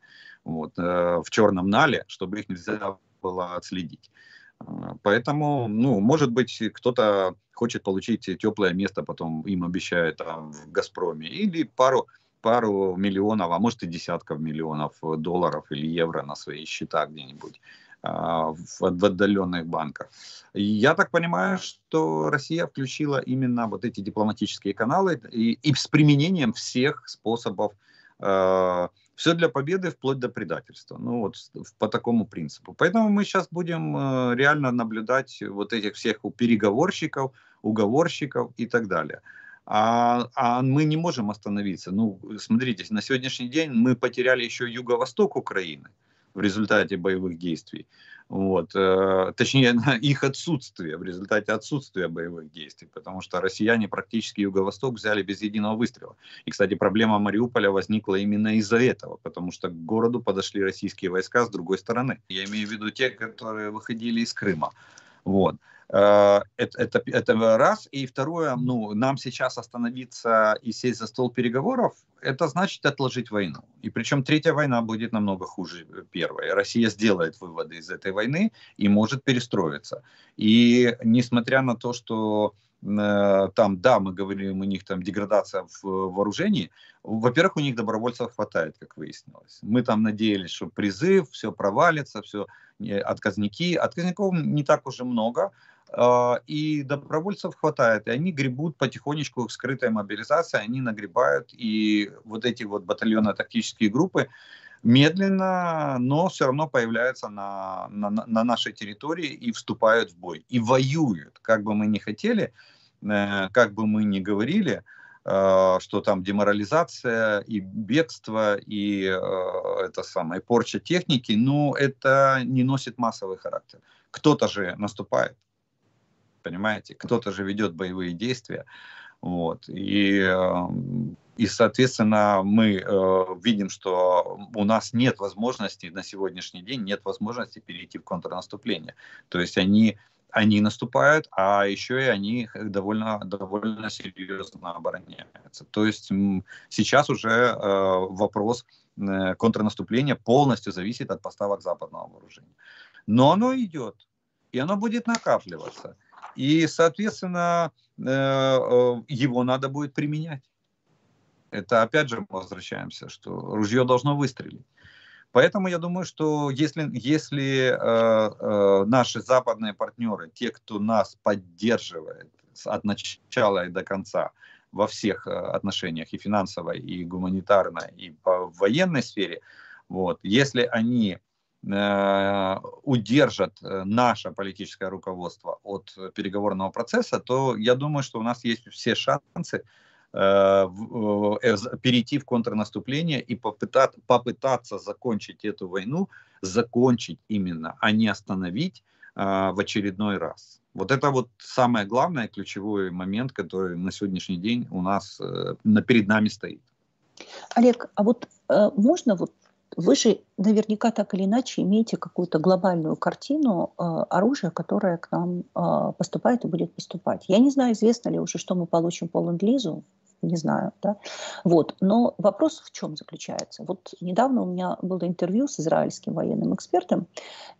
S2: вот, э, в черном нале, чтобы их нельзя было отследить. А, поэтому, ну, может быть, кто-то хочет получить теплое место, потом им обещают там в Газпроме, или пару, пару миллионов, а может и десятков миллионов долларов или евро на свои счета где-нибудь. А, в отдаленных банках. Я так понимаю, что Россия включила именно вот эти дипломатические каналы и, и с применением всех способов э, а, все для победы вплоть до предательства. Ну вот по такому принципу. Поэтому мы сейчас будем э, реально наблюдать вот этих всех переговорщиков, уговорщиков и так далее. А, а мы не можем остановиться. Ну, смотрите, на сегодняшний день мы потеряли еще юго-восток Украины. Э, в результате боевых действий. Вот. Э, точнее, на их отсутствие, в результате отсутствия боевых действий, потому что россияне практически Юго-Восток взяли без единого выстрела. И, кстати, проблема Мариуполя возникла именно из-за этого, потому что к городу подошли российские войска с другой стороны. Я имею в виду те, которые выходили из Крыма. Вот. Э, это, это, это раз. И второе, ну, нам сейчас остановиться и сесть за стол переговоров, это значит отложить войну. И причем третья война будет намного хуже э, первой. Россия сделает выводы из этой войны и может перестроиться. И несмотря на то, что э, там, да, мы говорим, у них там деградация в вооружении. Во-первых, у них добровольцев хватает, как выяснилось. Мы там надеялись, что призыв, все провалится, все отказники. Отказников не так уже много. А, и добровольцев хватает, и они гребут потихонечку, их скрытая мобилизация, они нагребают, и вот эти вот батальоны тактические группы медленно, но все равно появляются на, на, на нашей территории и вступают в бой, и воюют, как бы мы ни хотели, э, как бы мы ни говорили, а, что там деморализация и бегство и э, это самое порча техники, но это не носит массовый характер. Кто-то же наступает понимаете? Кто-то же ведет боевые действия, вот, и эм, и, соответственно, мы э, видим, что у нас нет возможности на сегодняшний день, нет возможности перейти в контрнаступление. То есть они, они наступают, а еще и они довольно, довольно серьезно обороняются. То есть сейчас уже э, вопрос э, контрнаступления полностью зависит от поставок западного вооружения. Но оно идет, и оно будет накапливаться. И, соответственно, э, э, его надо будет применять. Это опять же мы возвращаемся, что ружье должно выстрелить. Поэтому я думаю, что если, если э, наши западные партнеры, те, кто нас поддерживает от начала и до конца во всех отношениях, и финансовой, и гуманитарной, и по военной сфере, вот, если они Э, удержат э, наше политическое руководство от переговорного процесса, то я думаю, что у нас есть все шансы э, перейти в контрнаступление и попытаться, попытаться закончить эту войну, закончить именно, а не остановить в очередной раз. Вот это вот самое главное, ключевой момент, который на сегодняшний день у нас перед нами стоит.
S1: Олег, а вот можно вот вы же наверняка так или иначе имеете какую-то глобальную картину э, оружия, которое к нам э, поступает и будет поступать. Я не знаю, известно ли уже, что мы получим по ленд-лизу, не знаю, да. Вот. Но вопрос в чем заключается? Вот недавно у меня было интервью с израильским военным экспертом,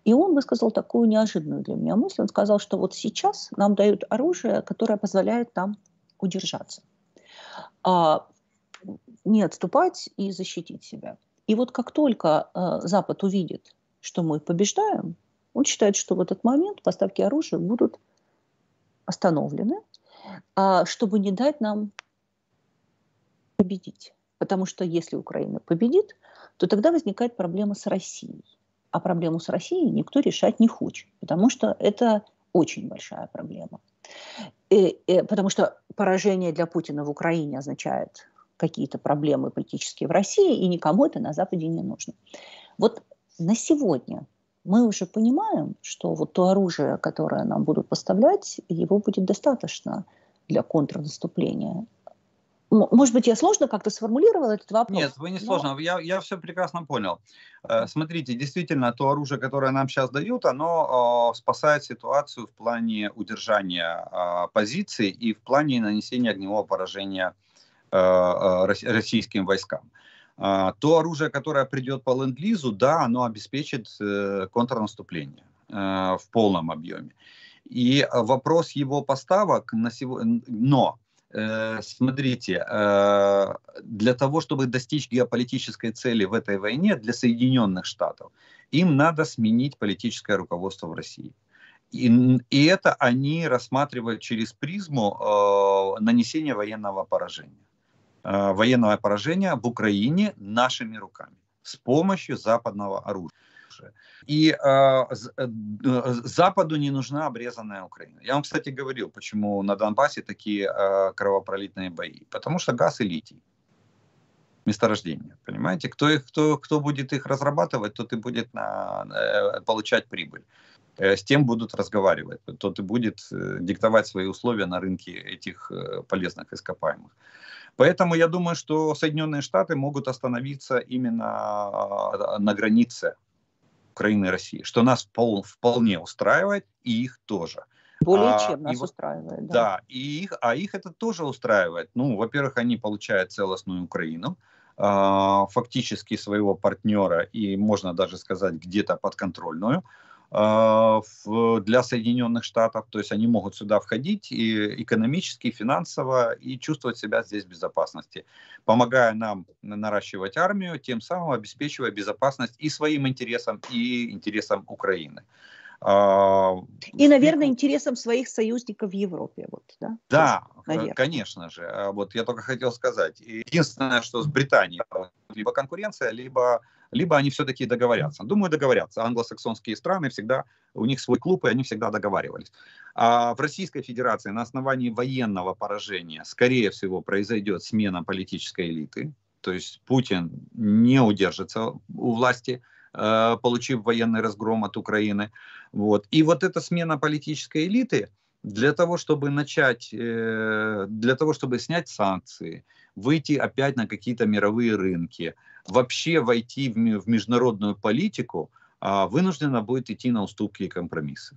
S1: и он высказал такую неожиданную для меня мысль. Он сказал, что вот сейчас нам дают оружие, которое позволяет нам удержаться, а не отступать и защитить себя. И вот как только а, Запад увидит, что мы побеждаем, он считает, что в этот момент поставки оружия будут остановлены, э, чтобы не дать нам победить. Потому что если Украина победит, то тогда возникает проблема с Россией. А проблему с Россией никто решать не хочет, потому что это очень большая проблема. И, э, и, э, потому что поражение для Путина в Украине означает какие-то проблемы политические в России, и никому это на Западе не нужно. Вот на сегодня мы уже понимаем, что вот то оружие, которое нам будут поставлять, его будет достаточно для контрнаступления. Может быть, я сложно как-то сформулировал этот вопрос? Нет,
S2: вы не но... сложно. Я, я все прекрасно понял. Э, смотрите, действительно, то оружие, которое нам сейчас дают, оно спасает ситуацию в плане удержания а, позиции и в плане нанесения огневого поражения Э, э, российским войскам. А, то оружие, которое придет по ленд-лизу, да, оно обеспечит э, контрнаступление в полном объеме. И вопрос его поставок на сегодня... Но смотрите, для того, чтобы достичь геополитической цели в этой войне для Соединенных Штатов, им надо сменить политическое руководство в России. И, и это они рассматривают через призму э, нанесения военного поражения. Э, военного поражения в Украине нашими руками с помощью западного оружия. И э, э, э, Западу не нужна обрезанная Украина. Я вам, кстати, говорил, почему на Донбассе такие э, кровопролитные бои. Потому что газ и литий месторождения, понимаете? Кто, их, кто, кто будет их разрабатывать, тот и будет на, э, получать прибыль. Э, с тем будут разговаривать, тот и будет диктовать свои условия на рынке этих полезных ископаемых. Поэтому я думаю, что Соединенные Штаты могут остановиться именно а, на границе Украины и России, что нас пол, вполне устраивает, и их тоже.
S1: Более а, чем нас и,
S2: устраивает. Да, да и их, а их это тоже устраивает. Ну, во-первых, они получают целостную Украину, а, фактически своего партнера и, можно даже сказать, где-то подконтрольную. Э, для Соединенных Штатов, то есть они могут сюда входить и экономически, и финансово, и чувствовать себя здесь в безопасности, помогая нам наращивать армию, тем самым обеспечивая безопасность и своим интересам, и интересам Украины. А,
S1: и, наверное, интересам своих союзников в Европе. Вот, да,
S2: да Тоже, конечно же. А, вот я только хотел сказать. Единственное, что с Британией а, либо конкуренция, либо, либо они все-таки договорятся. Думаю, договорятся. Англосаксонские страны всегда, у них свой клуб, и они всегда договаривались. А в Российской Федерации на основании военного поражения, скорее всего, произойдет смена политической элиты. То есть Путин не удержится у власти, э, получив военный разгром от Украины. Вот. И вот эта смена политической элиты для того, чтобы начать, э, для того, чтобы снять санкции, выйти опять на какие-то мировые рынки, вообще войти в международную политику, а, вынуждена будет идти на уступки и компромиссы.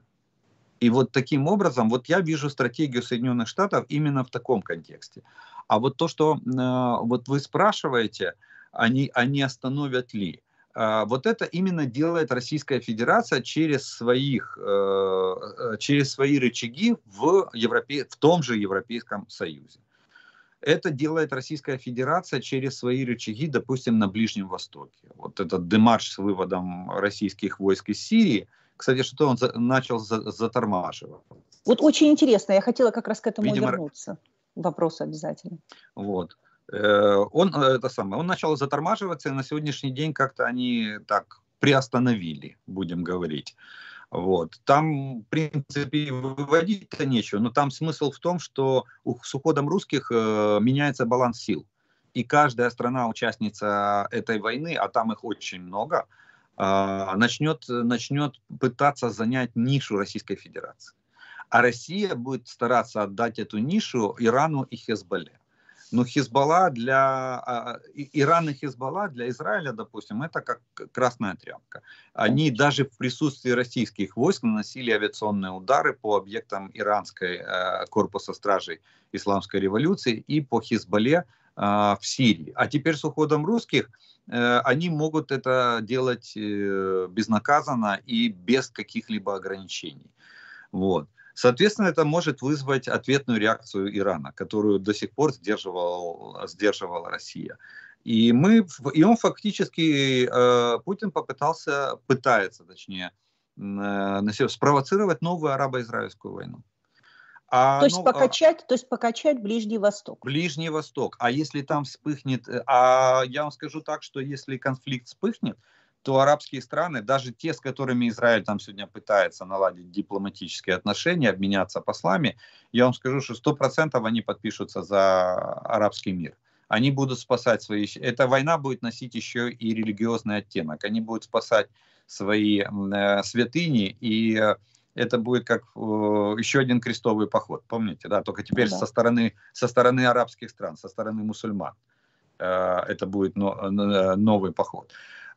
S2: И вот таким образом, вот я вижу стратегию Соединенных Штатов именно в таком контексте. А вот то, что э, вот вы спрашиваете, они, они остановят ли? А, вот это именно делает Российская Федерация через, своих, э, через свои рычаги в, Европе, в том же Европейском Союзе. Это делает Российская Федерация через свои рычаги, допустим, на Ближнем Востоке. Вот этот демарш с выводом российских войск из Сирии, кстати, что он за, начал за, затормаживать.
S1: Вот очень интересно, я хотела как раз к этому Видимо, вернуться. Вопрос обязательно.
S2: Вот. Э, он, э, это самое, он начал затормаживаться, и на сегодняшний день как-то они так приостановили, будем говорить. Вот. Там, в принципе, выводить-то нечего, но там смысл в том, что с уходом русских э, меняется баланс сил. И каждая страна-участница этой войны, а там их очень много, а, начнет, начнет пытаться занять нишу Российской Федерации. А Россия будет стараться отдать эту нишу Ирану и Хезболле. Но ну, Хизбалла для а, а, Ирана Хизбалла для Израиля, допустим, это как красная тряпка. Они даже в присутствии российских войск наносили авиационные удары по объектам иранской э, корпуса стражей исламской революции и по Хизбалле а, в Сирии. А теперь с уходом русских э, они могут это делать э, безнаказанно и без каких-либо ограничений. Вот. Соответственно, это может вызвать ответную реакцию Ирана, которую до сих пор сдерживал, сдерживала Россия. И, мы, и он фактически, э, Путин попытался, пытается точнее, э, спровоцировать новую арабо-израильскую войну. А, то, есть ну, а покачать,
S1: а, то есть покачать Ближний Восток.
S2: Ближний Восток. А если там вспыхнет, э, а я вам скажу так, что если конфликт вспыхнет, то арабские страны, даже те, с которыми Израиль там сегодня пытается наладить дипломатические отношения, обменяться послами, я вам скажу, что 100% они подпишутся за арабский мир. Они будут спасать свои... Эта война будет носить еще и религиозный оттенок. Они будут спасать свои э, святыни и это будет как э, еще один крестовый поход, помните, да, только теперь ну да. со стороны со стороны арабских стран, со стороны мусульман э, это будет но, э, новый поход.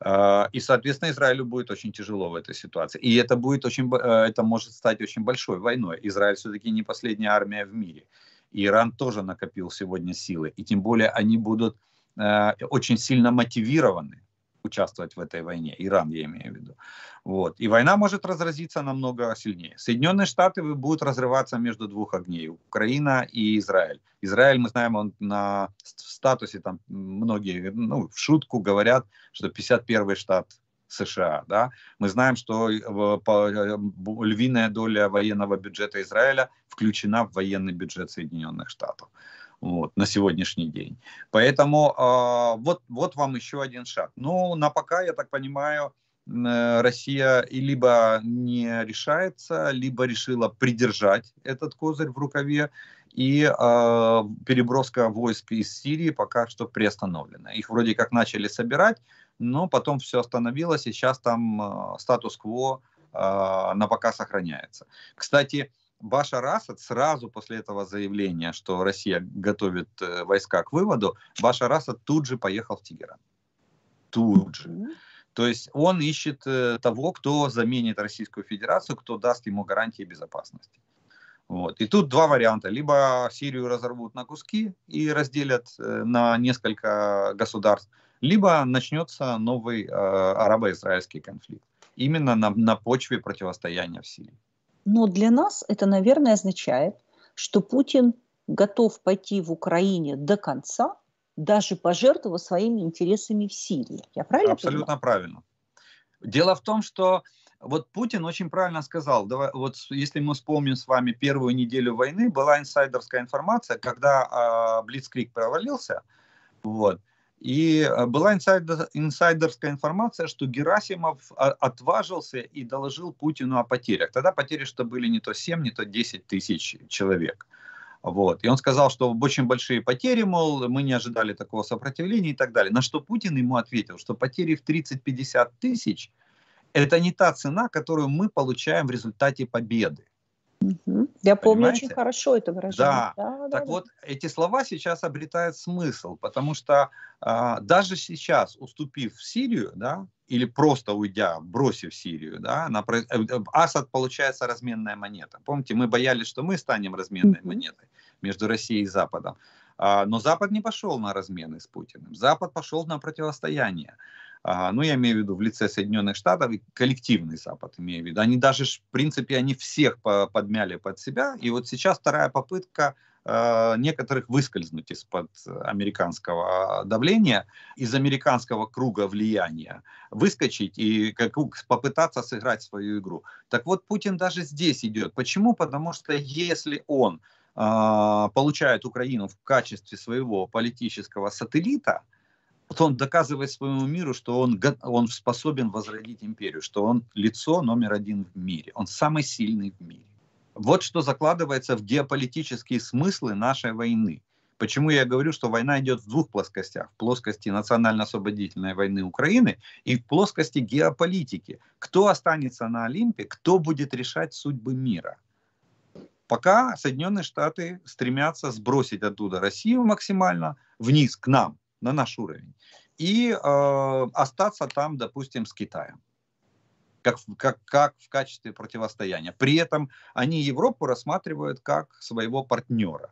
S2: А, и, соответственно, Израилю будет очень тяжело в этой ситуации. И это, будет очень, э, это может стать очень большой войной. Израиль все-таки не последняя армия в мире. Иран тоже накопил сегодня силы. И тем более они будут э, очень сильно мотивированы участвовать в этой войне. Иран, я имею в виду. Вот. И война может разразиться намного сильнее. Соединенные Штаты будут разрываться между двух огней. Украина и Израиль. Израиль, мы знаем, он на статусе, там многие ну, в шутку говорят, что 51-й штат США. Да? Мы знаем, что э, львиная доля военного бюджета Израиля включена в военный бюджет Соединенных Штатов вот, на сегодняшний день. Поэтому э, вот, вот вам еще один шаг. Ну, на пока, я так понимаю, э, Россия либо не решается, либо решила придержать этот козырь в рукаве, и э, переброска войск из Сирии пока что приостановлена. Их вроде как начали собирать, но потом все остановилось, и сейчас там э, статус-кво э, на пока сохраняется. Кстати, Башар Асад сразу после этого заявления, что Россия готовит э, войска к выводу, Башар Асад тут же поехал в Тегеран. Тут же. То есть он ищет э, того, кто заменит Российскую Федерацию, кто даст ему гарантии безопасности. Вот. И тут два варианта. Либо Сирию разорвут на куски и разделят э, на несколько государств, либо начнется новый э, арабо-израильский конфликт. Именно на, на почве противостояния в Сирии.
S1: Но для нас это, наверное, означает, что Путин готов пойти в Украине до конца, даже пожертвовав своими интересами в Сирии. Я правильно
S2: Абсолютно понимаю? правильно. Дело в том, что вот Путин очень правильно сказал, давай, вот если мы вспомним с вами первую неделю войны, была инсайдерская информация, когда э, а, Блицкрик провалился, вот, и э, была инсайдер, инсайдерская информация, что Герасимов а, отважился и доложил Путину о потерях. Тогда потери что были не то 7, не то 10 тысяч человек. Вот. И он сказал, что очень большие потери, мол, мы не ожидали такого сопротивления и так далее. На что Путин ему ответил, что потери в 30-50 тысяч – это не та цена, которую мы получаем в результате победы. Угу. Я Понимаете?
S1: помню очень хорошо это выражение. Да.
S2: да так да, вот, да. эти слова сейчас обретают смысл, потому что а, даже сейчас, уступив в Сирию, да, или просто уйдя, бросив Сирию, да, на, э, э, Асад получается разменная монета. Помните, мы боялись, что мы станем разменной угу. монетой между Россией и Западом. А, но Запад не пошел на размены с Путиным. Запад пошел на противостояние ну, я имею в виду в лице Соединенных Штатов, коллективный Запад, имею в виду. Они даже, в принципе, они всех подмяли под себя, и вот сейчас вторая попытка э, некоторых выскользнуть из-под американского а, давления, из американского круга влияния, выскочить и как, попытаться сыграть свою игру. Так вот, Путин даже здесь идет. Почему? Потому что если он э, получает Украину в качестве своего политического сателлита, вот он доказывает своему миру, что он, он способен возродить империю, что он лицо номер один в мире, он самый сильный в мире. Вот что закладывается в геополитические смыслы нашей войны. Почему я говорю, что война идет в двух плоскостях. В плоскости национально-освободительной войны Украины и в плоскости геополитики. Кто останется на Олимпе, кто будет решать судьбы мира пока Соединенные Штаты стремятся сбросить оттуда Россию максимально вниз к нам на наш уровень, и э, остаться там, допустим, с Китаем как, как, как в качестве противостояния. При этом они Европу рассматривают как своего партнера.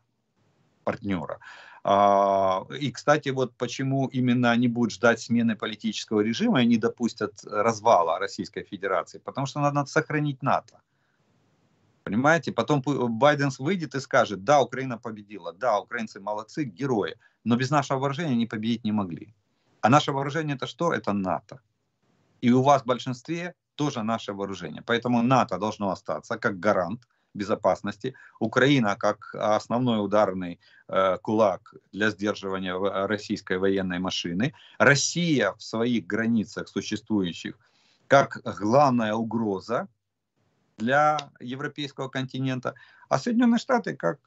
S2: партнера. А, и, кстати, вот почему именно они будут ждать смены политического режима и не допустят развала Российской Федерации, потому что надо сохранить НАТО. Понимаете, потом Байден выйдет и скажет, да, Украина победила, да, украинцы молодцы, герои, но без нашего вооружения они победить не могли. А наше вооружение это что? Это НАТО. И у вас в большинстве тоже наше вооружение. Поэтому НАТО должно остаться как гарант безопасности. Украина как основной ударный э, кулак для сдерживания российской военной машины. Россия в своих границах существующих как главная угроза для европейского континента, а Соединенные Штаты как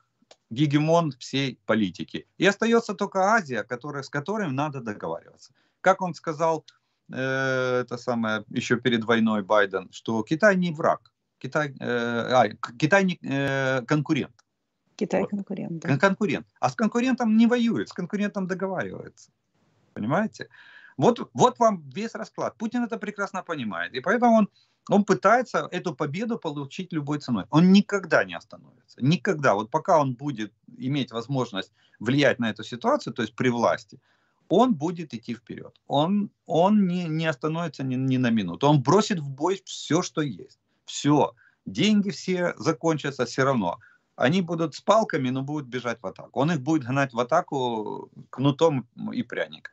S2: гегемон всей политики. И остается только Азия, который, с которой надо договариваться. Как он сказал, э, это самое, еще перед войной Байден, что Китай не враг, Китай, э, а, Китай не э, конкурент.
S1: Китай конкурент. Да.
S2: Конкурент. А с конкурентом не воюет, с конкурентом договаривается. Понимаете? Вот, вот вам весь расклад. Путин это прекрасно понимает. И поэтому он, он пытается эту победу получить любой ценой. Он никогда не остановится. Никогда. Вот пока он будет иметь возможность влиять на эту ситуацию, то есть при власти, он будет идти вперед. Он, он не, не остановится ни, ни на минуту. Он бросит в бой все, что есть. Все. Деньги все закончатся все равно. Они будут с палками, но будут бежать в атаку. Он их будет гнать в атаку кнутом и пряником.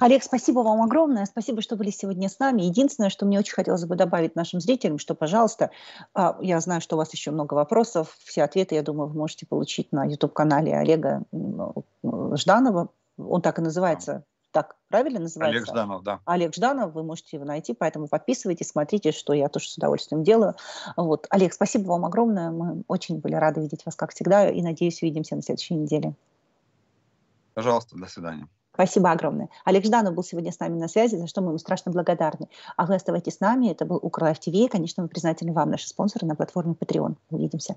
S1: Олег, спасибо вам огромное. Спасибо, что были сегодня с нами. Единственное, что мне очень хотелось бы добавить нашим зрителям, что, пожалуйста, а, я знаю, что у вас еще много вопросов. Все ответы, я думаю, вы можете получить на YouTube-канале Олега ну, Жданова. Он так и называется так правильно
S2: называется? Олег Жданов, да.
S1: Олег Жданов, вы можете его найти, поэтому подписывайтесь, смотрите, что я тоже с удовольствием делаю. Вот. Олег, спасибо вам огромное, мы очень были рады видеть вас, как всегда, и надеюсь, увидимся на следующей неделе.
S2: Пожалуйста, до свидания.
S1: Спасибо огромное. Олег Жданов был сегодня с нами на связи, за что мы ему страшно благодарны. А вы оставайтесь с нами. Это был Украл ТВ. Конечно, мы признательны вам, наши спонсоры на платформе Patreon. Увидимся.